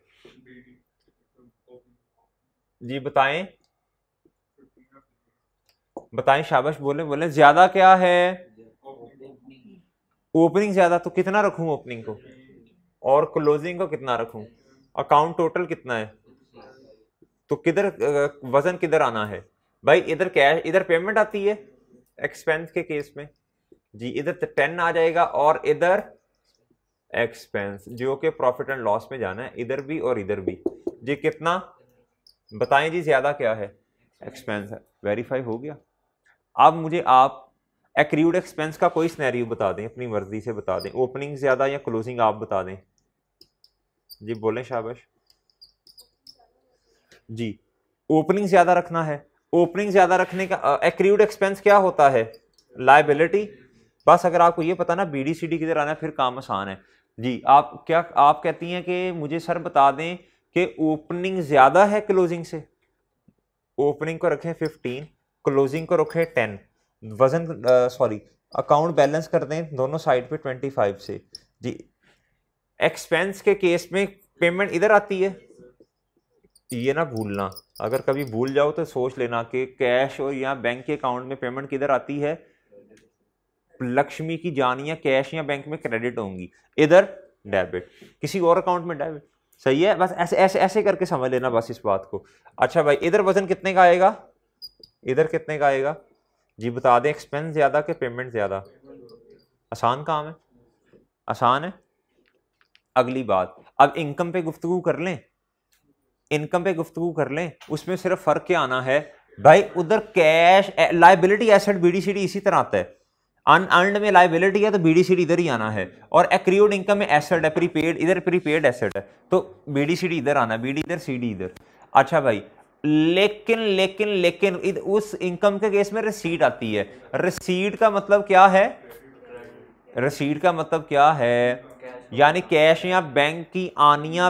जी बताएं बताएं शाबाश बोले बोले ज्यादा क्या है ओपनिंग ज्यादा तो कितना रखूं ओपनिंग को और क्लोजिंग को कितना रखूं अकाउंट टोटल कितना है तो किधर वजन किधर आना है भाई इधर कैश इधर पेमेंट आती है एक्सपेंस के केस में जी इधर तो टेन आ जाएगा और इधर एक्सपेंस जो कि प्रॉफिट एंड लॉस में जाना है इधर भी और इधर भी जी कितना बताएं जी ज़्यादा क्या है एक्सपेंस वेरीफाई हो गया अब मुझे आप एक एक्सपेंस का कोई स्नैरियो बता दें अपनी मर्जी से बता दें ओपनिंग ज़्यादा या क्लोजिंग आप बता दें जी बोलें शाबाश जी ओपनिंग ज़्यादा रखना है ओपनिंग ज़्यादा रखने का एक्रूड एक्सपेंस क्या होता है लाइबिलिटी बस अगर आपको ये पता ना बी डी सी डी किधर आना फिर काम आसान है जी आप क्या आप कहती हैं कि मुझे सर बता दें कि ओपनिंग ज़्यादा है क्लोजिंग से ओपनिंग को रखें फिफ्टीन क्लोजिंग को रखें टेन वजन सॉरी अकाउंट बैलेंस कर दें दोनों साइड पे ट्वेंटी फाइव से जी एक्सपेंस के केस में पेमेंट इधर आती है ये ना भूलना अगर कभी भूल जाओ तो सोच लेना कि कैश और या बैंक के अकाउंट में पेमेंट किधर आती है लक्ष्मी की जान या कैश या बैंक में क्रेडिट होंगी इधर डेबिट किसी और अकाउंट में डेबिट सही है बस ऐसे ऐसे ऐसे करके समझ लेना बस इस बात को अच्छा भाई इधर वजन कितने का आएगा इधर कितने का आएगा जी बता दें एक्सपेंस ज़्यादा कि पेमेंट ज़्यादा आसान काम है आसान है अगली बात अब इनकम पे गुफ्तु कर लें इनकम पे गुफ्तु कर लें उसमें सिर्फ फ़र्क क्या आना है भाई उधर कैश लाइबिलिटी एसेट डी इसी तरह आता है अनअर्नड में लाइबिलिटी है तो बी डी इधर ही आना है और एक्रियोड इनकम में एसेट है प्रीपेड इधर प्रीपेड एसेट है तो बी डी इधर आना है डी इधर डी इधर अच्छा भाई लेकिन लेकिन लेकिन उस इनकम के केस में रिसीट आती है रिसीट का मतलब क्या है रिसीट का मतलब क्या है यानी कैश या बैंक की आनिया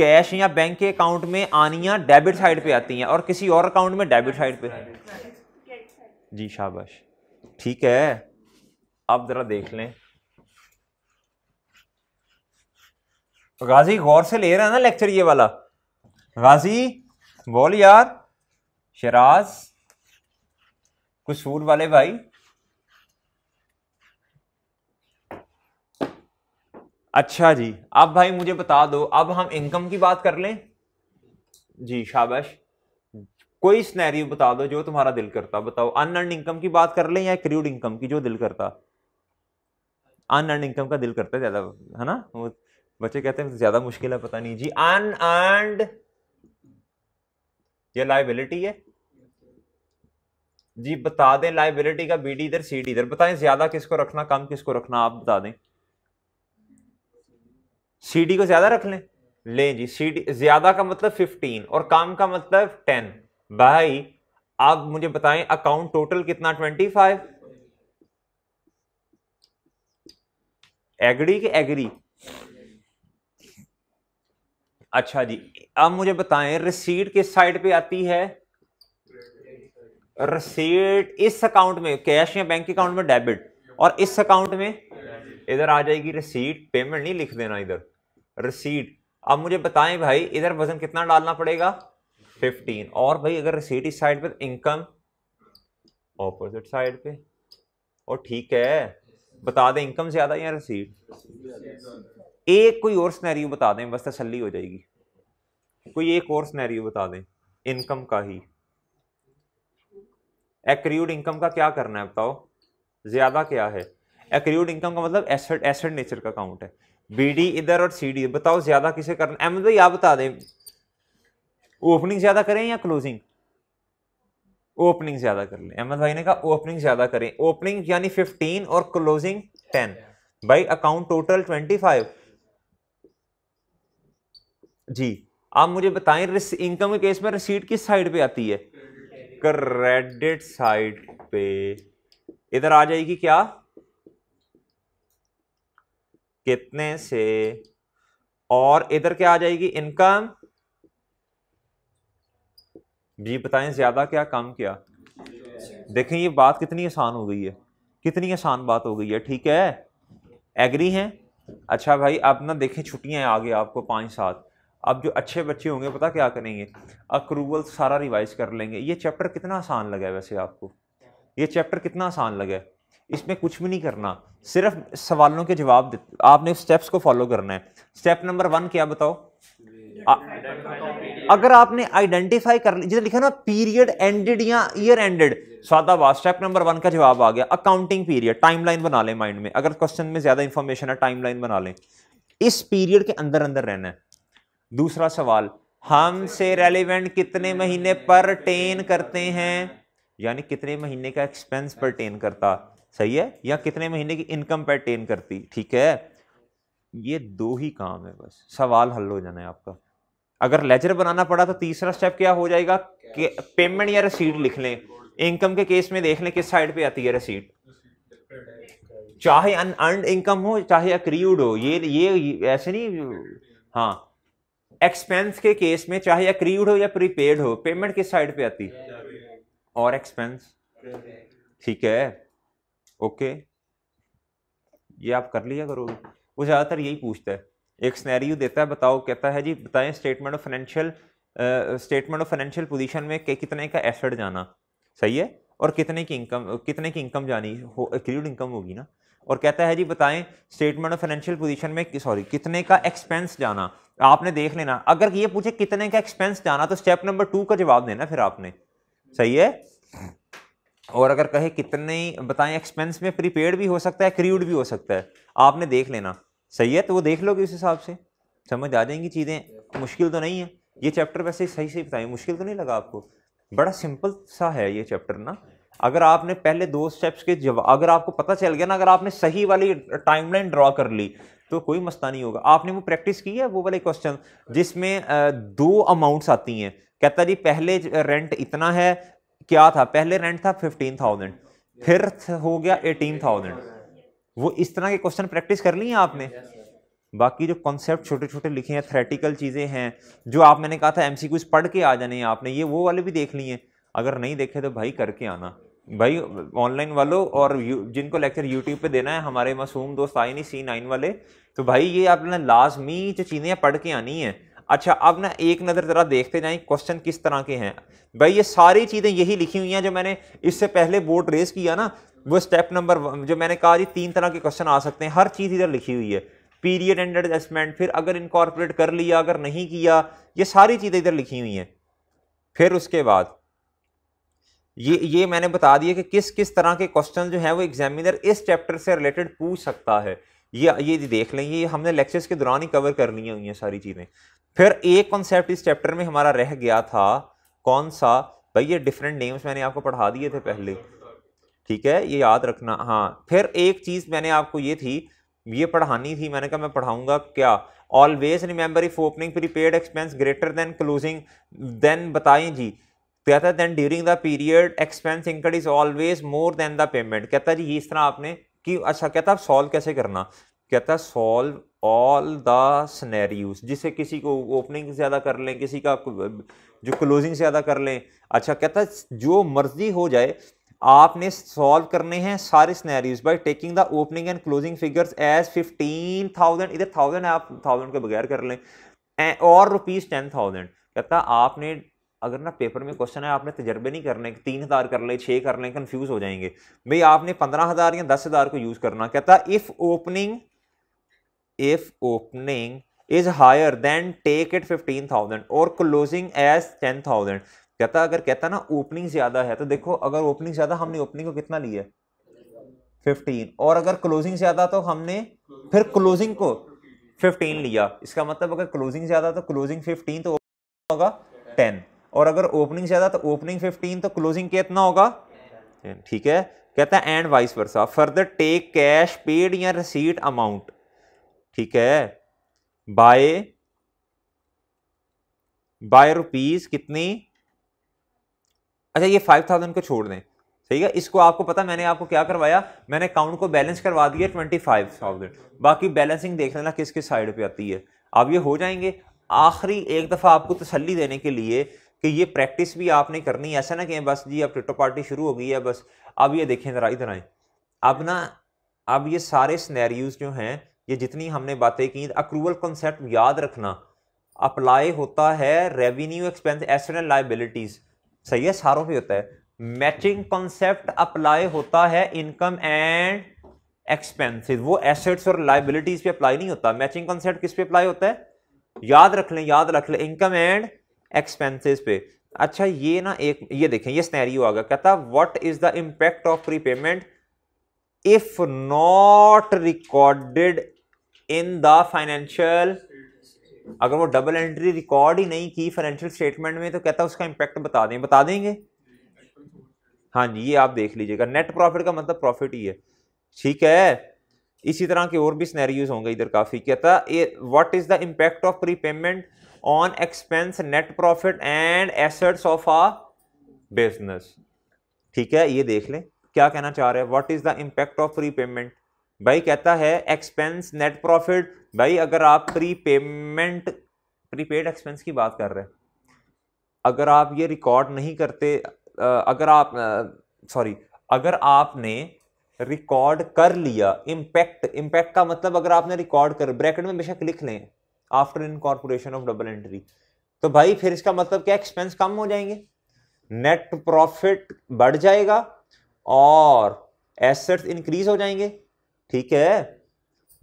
कैश या बैंक के अकाउंट में आनिया डेबिट साइड पे आती हैं और किसी और अकाउंट में डेबिट साइड पे जी शाबाश ठीक है आप जरा देख लें गाजी गौर से ले रहा है ना लेक्चर ये वाला गाजी बोल यार शराज कसूर वाले भाई अच्छा जी अब भाई मुझे बता दो अब हम इनकम की बात कर लें जी शाबाश कोई स्नैरियो बता दो जो तुम्हारा दिल करता बताओ अर्न इनकम की बात कर लें या क्रूड इनकम की जो दिल करता अर्न इनकम का दिल करता ज़्यादा है ना बच्चे कहते हैं ज़्यादा मुश्किल है पता नहीं जी अनअर्नड ये लाइबिलिटी है जी बता दें लाइबिलिटी का बीडी इधर सीडी इधर बताएं ज़्यादा किसको रखना कम किसको रखना आप बता दें सीडी को ज़्यादा रख लें ले जी सीडी ज़्यादा का मतलब फिफ्टीन और कम का मतलब टेन भाई आप मुझे बताएं अकाउंट टोटल कितना ट्वेंटी फाइव एग्री के एग्री अच्छा जी अब मुझे बताएं रसीड किस साइड पे आती है रसीड इस अकाउंट में कैश या बैंक अकाउंट में डेबिट और इस अकाउंट में इधर आ जाएगी रिसीट पेमेंट नहीं लिख देना इधर रिसीट अब मुझे बताएं भाई इधर वजन कितना डालना पड़ेगा फिफ्टीन और भाई अगर रिसीट इस साइड पे तो इनकम ऑपोजिट साइड पे और ठीक है बता दें इनकम ज़्यादा या रसीट एक कोई और स्नैरियो बता दें बस तसली हो जाएगी कोई एक और स्नैरियो बता दें इनकम का ही एक्रियूड इनकम का क्या करना है बताओ ज़्यादा क्या है एक्रियूड इनकम का मतलब एसेट एसेट नेचर का अकाउंट है बीडी इधर और सीडी बताओ ज़्यादा किसे करना अहमद भाई आप बता दें ओपनिंग ज़्यादा करें या क्लोजिंग ओपनिंग ज़्यादा कर लें अहमद भाई ने कहा ओपनिंग ज़्यादा करें ओपनिंग यानी फिफ्टीन और क्लोजिंग टेन भाई अकाउंट टोटल ट्वेंटी फाइव जी आप मुझे बताएं इनकम के केस में रिसीट किस साइड पे आती है क्रेडिट साइड पे इधर आ जाएगी क्या कितने से और इधर क्या आ जाएगी इनकम जी बताएं ज़्यादा क्या कम क्या देखें ये बात कितनी आसान हो गई है कितनी आसान बात हो गई है ठीक है एग्री हैं अच्छा भाई आप ना देखें छुट्टियां आगे आपको पाँच सात अब जो अच्छे बच्चे होंगे पता क्या करेंगे अक्रूवल सारा रिवाइज कर लेंगे ये चैप्टर कितना आसान लगा है वैसे आपको ये चैप्टर कितना आसान लगा है इसमें कुछ भी नहीं करना सिर्फ सवालों के जवाब आपने स्टेप्स को फॉलो करना है स्टेप नंबर वन क्या बताओ अगर आपने आइडेंटिफाई कर लिया जैसे लिखा ना पीरियड एंडेड या ईयर एंडेड स्वादाबाद स्टेप नंबर वन का जवाब आ गया अकाउंटिंग पीरियड टाइमलाइन बना लें माइंड में अगर क्वेश्चन में ज्यादा इंफॉर्मेशन है टाइमलाइन बना लें इस पीरियड के अंदर अंदर रहना है दूसरा सवाल हम से रेलिवेंट कितने महीने पर टेन करते हैं यानी कितने महीने का एक्सपेंस पर टेन करता सही है या कितने महीने की इनकम पर टेन करती ठीक है ये दो ही काम है बस सवाल हल हो जाना है आपका अगर लेजर बनाना पड़ा तो तीसरा स्टेप क्या हो जाएगा पेमेंट या रसीड लिख लें इनकम के केस में देख लें किस साइड पे आती है रसीड चाहे अनअर्न इनकम हो चाहे अक्रीड हो ये ये ऐसे नहीं हाँ एक्सपेंस के केस में चाहे अक्रीड हो या प्रीपेड हो पेमेंट किस साइड पे आती और एक्सपेंस ठीक है ओके ये आप कर लिया करोगे वो ज़्यादातर यही पूछता है एक स्नैरियो देता है बताओ कहता है जी बताएं statement of financial statement of financial position में कितने का एसेट जाना सही है और कितने की इनकम कितने की इनकम जानी हो क्रूड इनकम होगी ना और कहता है जी बताएं स्टेटमेंट ऑफ फाइनेंशियल पोजीशन में सॉरी कितने का एक्सपेंस जाना आपने देख लेना अगर ये पूछे कितने का एक्सपेंस जाना तो स्टेप नंबर टू का जवाब देना फिर आपने सही है और अगर कहे कितने बताएं एक्सपेंस में प्रीपेड भी हो सकता है क्रीड भी हो सकता है आपने देख लेना सही है तो वो देख लोगे उस हिसाब से समझ आ जाएंगी चीज़ें मुश्किल तो नहीं है ये चैप्टर वैसे सही सही बताएंगे मुश्किल तो नहीं लगा आपको बड़ा सिंपल सा है ये चैप्टर ना अगर आपने पहले दो स्टेप्स के जवाब अगर आपको पता चल गया ना अगर आपने सही वाली टाइमलाइन ड्रॉ कर ली तो कोई मस्ता नहीं होगा आपने वो प्रैक्टिस की है वो वाले क्वेश्चन जिसमें दो अमाउंट्स आती हैं कहता जी पहले रेंट इतना है क्या था पहले रेंट था फिफ्टीन थाउजेंड फिर हो गया एटीन थाउजेंड वो इस तरह के क्वेश्चन प्रैक्टिस कर ली आपने बाकी जो कॉन्सेप्ट छोटे छोटे लिखे हैं थ्रेटिकल चीज़ें हैं जो आप मैंने कहा था एम पढ़ के आ जाने हैं आपने ये वो वाले भी देख लिए हैं अगर नहीं देखे तो भाई करके आना भाई ऑनलाइन वालों और जिनको लेक्चर यूट्यूब पे देना है हमारे मासूम दोस्त आए नहीं सी नाइन वाले तो भाई ये आपने लाजमी जो चीज़ें पढ़ के आनी है अच्छा अब ना एक नज़र ज़रा देखते जाएं क्वेश्चन किस तरह के हैं भाई ये सारी चीज़ें यही लिखी हुई हैं जो मैंने इससे पहले बोर्ड रेस किया ना वो स्टेप नंबर जो मैंने कहा जी तीन तरह के क्वेश्चन आ सकते हैं हर चीज़ इधर लिखी हुई है पीरियड एंड एडजस्टमेंट फिर अगर इनकॉर्पोरेट कर लिया अगर नहीं किया ये सारी चीज़ें इधर लिखी हुई हैं फिर उसके बाद ये ये मैंने बता दिया कि किस किस तरह के क्वेश्चन जो हैं वो एग्जामिनर इस चैप्टर से रिलेटेड पूछ सकता है ये ये देख लेंगे ये हमने लेक्चर्स के दौरान ही कवर कर लिए हुई हैं सारी चीज़ें फिर एक कॉन्सेप्ट इस चैप्टर में हमारा रह गया था कौन सा भाई ये डिफरेंट नेम्स मैंने आपको पढ़ा दिए थे पहले ठीक है ये याद रखना हाँ फिर एक चीज़ मैंने आपको ये थी ये पढ़ानी थी मैंने कहा मैं पढ़ाऊंगा क्या always remember if opening prepaid expense greater than closing then बताएं जी कहता है then during the period expense incurred is always more than the payment कहता है जी इस तरह आपने कि अच्छा कहता आप सॉल्व कैसे करना कहता है सॉल्व ऑल द स्नैरियूज जिसे किसी को ओपनिंग ज़्यादा कर लें किसी का जो क्लोजिंग ज़्यादा कर लें अच्छा कहता है जो मर्जी हो जाए आपने सॉल्व करने हैं सारे scenarios by taking the opening and closing figures as fifteen thousand इधर थाउजेंड आप थाउजेंड के बगैर कर लें और रुपीज़ टेन थाउजेंड कहता आपने अगर ना पेपर में क्वेश्चन है आपने तजर्बे नहीं करने तीन हज़ार कर ले छः कर लें कन्फ्यूज़ हो जाएंगे भाई आपने पंद्रह हज़ार या दस हज़ार को यूज़ करना कहता if opening if opening is higher then take it fifteen thousand और क्लोजिंग एज टेन थाउजेंड कहता अगर कहता ना ओपनिंग ज्यादा है तो देखो अगर ओपनिंग ज्यादा हमने ओपनिंग को कितना लिया फिफ्टीन और अगर क्लोजिंग ज्यादा तो हमने फिर क्लोजिंग को फिफ्टीन लिया इसका मतलब अगर क्लोजिंग ज्यादा तो क्लोजिंग फिफ्टीन तो होगा टेन और अगर ओपनिंग ज्यादा तो ओपनिंग फिफ्टीन तो क्लोजिंग कितना होगा ठीक है कहता है and vice versa further take cash paid या रिसीट अमाउंट ठीक है बाय बाय रुपीज कितनी अच्छा ये फाइव थाउजेंड को छोड़ दें ठीक है इसको आपको पता मैंने आपको क्या करवाया मैंने अकाउंट को बैलेंस करवा दिया ट्वेंटी फाइव थाउजेंड बाकी बैलेंसिंग देख लेना किस किस साइड पे आती है अब ये हो जाएंगे आखिरी एक दफ़ा आपको तसली देने के लिए कि ये प्रैक्टिस भी आपने करनी है ऐसा ना कि बस जी अब टिटो पार्टी शुरू हो गई है बस अब ये देखें ज़रा इधर आए अब ना अब ये सारे स्नैरियोज जो हैं ये जितनी हमने बातें की अक्रूवल कॉन्सेप्ट याद रखना अप्लाई होता है revenue expense asset and liabilities सही है सारों पे होता है मैचिंग कॉन्सेप्ट अप्लाई होता है इनकम एंड एक्सपेंसेस वो एसेट्स और लाइबिलिटीज पे अप्लाई नहीं होता मैचिंग कॉन्सेप्ट किस पे अप्लाई होता है याद रख लें याद रख लें इनकम एंड एक्सपेंसेस पे अच्छा ये ना एक ये देखें ये स्नैरियो आ गया कहता what is the impact of prepayment if not recorded in the financial अगर वो डबल एंट्री रिकॉर्ड ही नहीं की फाइनेंशियल स्टेटमेंट में तो कहता उसका इम्पैक्ट बता दें बता देंगे हाँ जी ये आप देख लीजिएगा नेट प्रॉफिट का मतलब प्रॉफिट ही है ठीक है इसी तरह के और भी स्नैरियोज होंगे इधर काफ़ी कहता ये what is the impact of prepayment on expense net profit and assets of a business ठीक है ये देख लें क्या कहना चाह रहे हैं what is the impact of prepayment भाई कहता है एक्सपेंस नेट प्रॉफिट भाई अगर आप प्री पेमेंट प्रीपेड एक्सपेंस की बात कर रहे हैं अगर आप ये रिकॉर्ड नहीं करते अगर आप सॉरी अगर आपने रिकॉर्ड कर लिया इम्पैक्ट इम्पैक्ट का मतलब अगर आपने रिकॉर्ड कर ब्रैकेट में बेशक लिख लें after in incorporation of double entry तो भाई फिर इसका मतलब क्या एक्सपेंस कम हो जाएंगे नेट प्रॉफिट बढ़ जाएगा और एसेट्स इंक्रीज हो जाएंगे ठीक है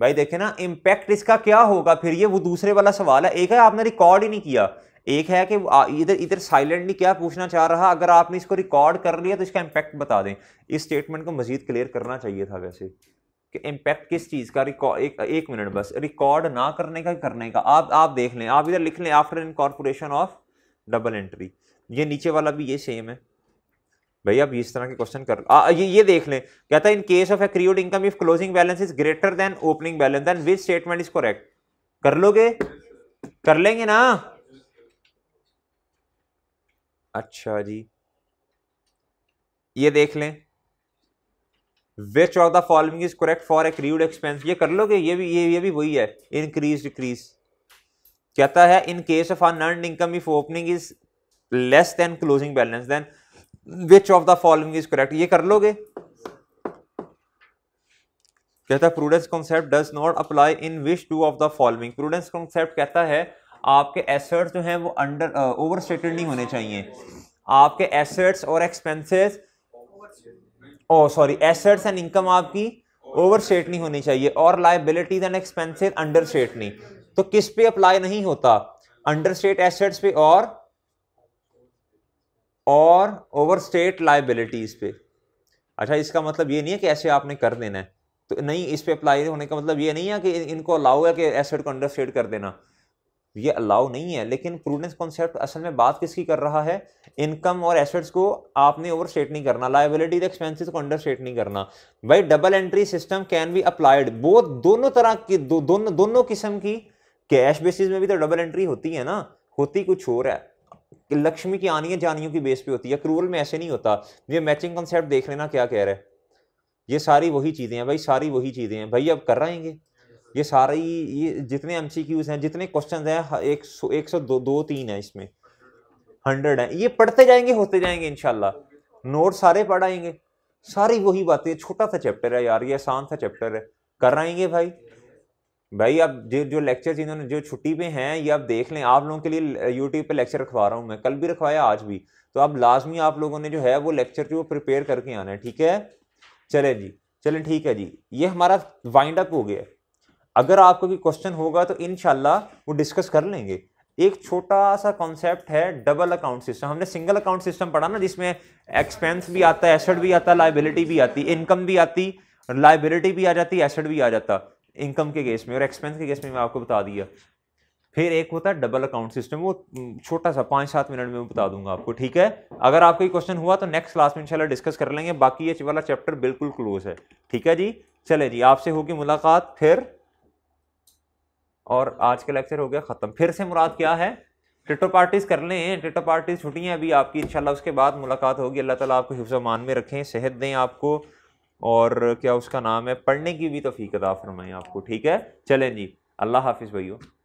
भाई देखे ना इम्पैक्ट इसका क्या होगा फिर ये वो दूसरे वाला सवाल है एक है आपने रिकॉर्ड ही नहीं किया एक है कि इधर इधर साइलेंटली क्या पूछना चाह रहा अगर आपने इसको रिकॉर्ड कर लिया तो इसका इम्पैक्ट बता दें इस स्टेटमेंट को मजीद क्लियर करना चाहिए था वैसे कि इम्पैक्ट किस चीज़ का रिकॉर्ड एक, एक मिनट बस रिकॉर्ड ना करने का करने का आप आप देख लें आप इधर लिख लें after incorporation of double entry ये नीचे वाला भी ये सेम है भैया अब इस तरह के क्वेश्चन कर आ, ये ये देख लें कहता है in case of accrued income if closing balance is greater than opening balance then which statement is correct कर लोगे कर लेंगे ना अच्छा जी ये देख लें which of the following is correct for accrued expense ये कर लोगे ये भी ये ये भी वही है इनक्रीज डिक्रीज कहता है in case of unearned income if opening is less than closing balance then which of the following is correct ये कर लोगे कहता है prudence concept does not apply in which two of the following prudence concept कहता है आपके assets जो हैं वो अंडर ओवर स्टेटेड नहीं होने चाहिए आपके एसेट्स और expenses oh sorry assets and income आपकी ओवर स्टेट नहीं होनी चाहिए और liabilities and expenses under state नहीं तो किस पे अप्लाई नहीं होता अंडर स्टेट एसेट्स पे और और ओवर स्टेट लाइबिलिटीज़ पे अच्छा इसका मतलब ये नहीं है कि ऐसे आपने कर देना है तो नहीं इस पे अप्लाई होने का मतलब ये नहीं है कि इनको अलाउ है कि एसेट को अंडर स्टेट कर देना ये अलाउ नहीं है लेकिन प्रूडेंस कॉन्सेप्ट असल में बात किसकी कर रहा है इनकम और एसेट्स को आपने ओवर स्टेट नहीं करना लाइबिलिटी एक्सपेंसिस को अंडर स्टेट नहीं करना भाई double entry system can be applied वो दोनों तरह की दो, दोनों दोनों किस्म की कैश बेसिस में भी तो डबल एंट्री होती है ना होती कुछ और है कि लक्ष्मी की आनियाँ जानियों की बेस पे होती है क्रूरल में ऐसे नहीं होता ये मैचिंग कॉन्सेप्ट देख लेना क्या कह रहा है ये सारी वही चीज़ें हैं भाई सारी वही चीज़ें हैं भाई अब कर रहेंगे ये ही ये जितने एम हैं जितने क्वेश्चन हैं एक सौ एक सौ दो दो तीन है इसमें हंड्रेड है ये पढ़ते जाएंगे होते जाएंगे इनशाला नोट सारे पढ़ाएंगे सारी वही बातें छोटा सा चैप्टर है यार ये आसान सा चैप्टर है कर रहेंगे भाई भाई अब जो जो लेक्चर जिन्होंने जो छुट्टी पे हैं ये आप देख लें आप लोगों के लिए यूट्यूब पे लेक्चर रखवा रहा हूँ मैं कल भी रखवाया आज भी तो अब लाजमी आप लोगों ने जो है वो लेक्चर जो प्रिपेयर करके आना है ठीक है चले जी चले ठीक है जी ये हमारा वाइंड अप हो गया अगर आपको भी क्वेश्चन होगा तो इन वो डिस्कस कर लेंगे एक छोटा सा कॉन्सेप्ट है डबल अकाउंट सिस्टम हमने सिंगल अकाउंट सिस्टम पढ़ा ना जिसमें एक्सपेंस भी आता है एसेट भी आता है लाइबिलिटी भी आती इनकम भी आती लाइबिलिटी भी आ जाती एसेट भी आ जाता इनकम के केस में और एक्सपेंस के केस में मैं आपको बता दिया फिर एक होता है डबल अकाउंट सिस्टम वो छोटा सा पाँच सात मिनट में बता दूंगा आपको ठीक है अगर आपको क्वेश्चन हुआ तो नेक्स्ट क्लास में इंशाल्लाह डिस्कस कर लेंगे बाकी ये वाला चैप्टर बिल्कुल क्लोज है ठीक है जी चले जी आपसे होगी मुलाकात फिर और आज का लेक्चर हो गया ख़त्म फिर से मुराद क्या है टिटो पार्टीज़ कर लें टिटो पार्टीज़ छुट्टियाँ अभी आपकी इंशाल्लाह उसके बाद मुलाकात होगी अल्लाह ताला आपको हिफ्ज़ मान में रखें सेहत दें आपको और क्या उसका नाम है पढ़ने की भी तो अदा फरमाएँ आपको ठीक है चलें जी अल्लाह हाफिज़ भैया